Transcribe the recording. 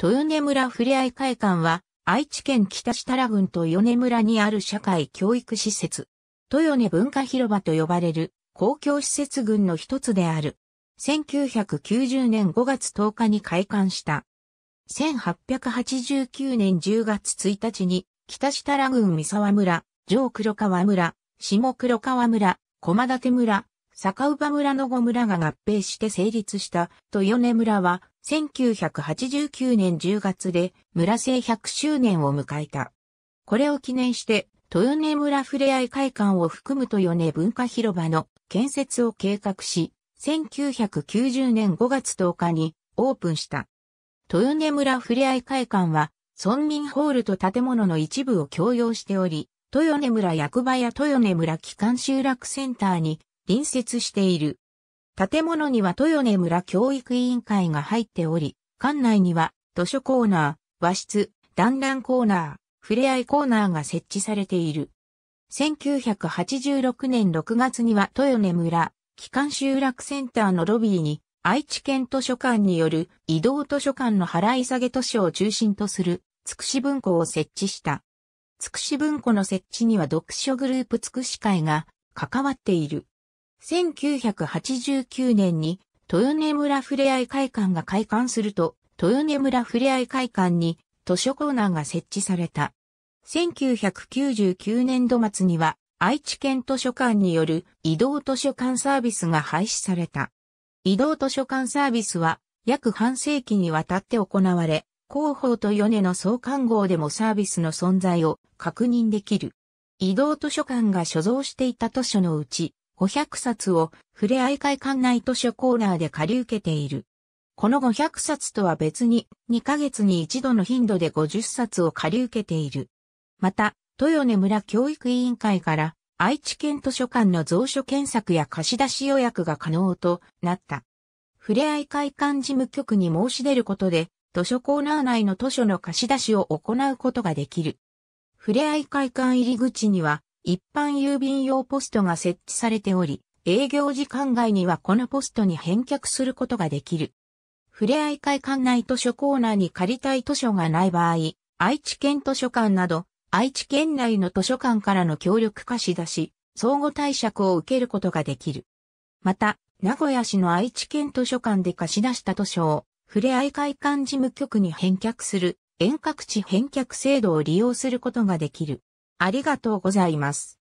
豊根村ふれあい会館は、愛知県北設楽郡豊根村にある社会教育施設。豊根文化広場と呼ばれる公共施設群の一つである。1990年5月10日に開館した。1889年10月1日に、北設楽郡三沢村、上黒川村、下黒川村、駒立村、坂上村の5村が合併して成立した豊根村は1989年10月で村制100周年を迎えた。これを記念して豊根村ふれあい会館を含む豊根文化広場の建設を計画し、1990年5月10日にオープンした。豊根村ふれあい会館は村民ホールと建物の一部を共用しており、豊根村役場や豊根村機関集落センターに隣接している。建物には豊根村教育委員会が入っており、館内には図書コーナー、和室、団らんコーナー、ふれあいコーナーが設置されている。1986年6月には豊根村、機関集落センターのロビーに、愛知県図書館による移動図書館の払い下げ図書を中心とする、つくし文庫を設置した。つくし文庫の設置には読書グループつくし会が関わっている。1989年に豊根村ふれあい会館が開館すると、豊根村ふれあい会館に図書コーナーが設置された。1999年度末には愛知県図書館による移動図書館サービスが廃止された。移動図書館サービスは約半世紀にわたって行われ、広報と米の総関号でもサービスの存在を確認できる。移動図書館が所蔵していた図書のうち、500冊を触れ合い会館内図書コーナーで借り受けている。この500冊とは別に2ヶ月に一度の頻度で50冊を借り受けている。また、豊根村教育委員会から愛知県図書館の蔵書検索や貸し出し予約が可能となった。ふれあい会館事務局に申し出ることで、図書コーナー内の図書の貸し出しを行うことができる。ふれあい会館入り口には、一般郵便用ポストが設置されており、営業時間外にはこのポストに返却することができる。ふれあい会館内図書コーナーに借りたい図書がない場合、愛知県図書館など、愛知県内の図書館からの協力貸し出し、相互貸借を受けることができる。また、名古屋市の愛知県図書館で貸し出した図書を、ふれあい会館事務局に返却する、遠隔地返却制度を利用することができる。ありがとうございます。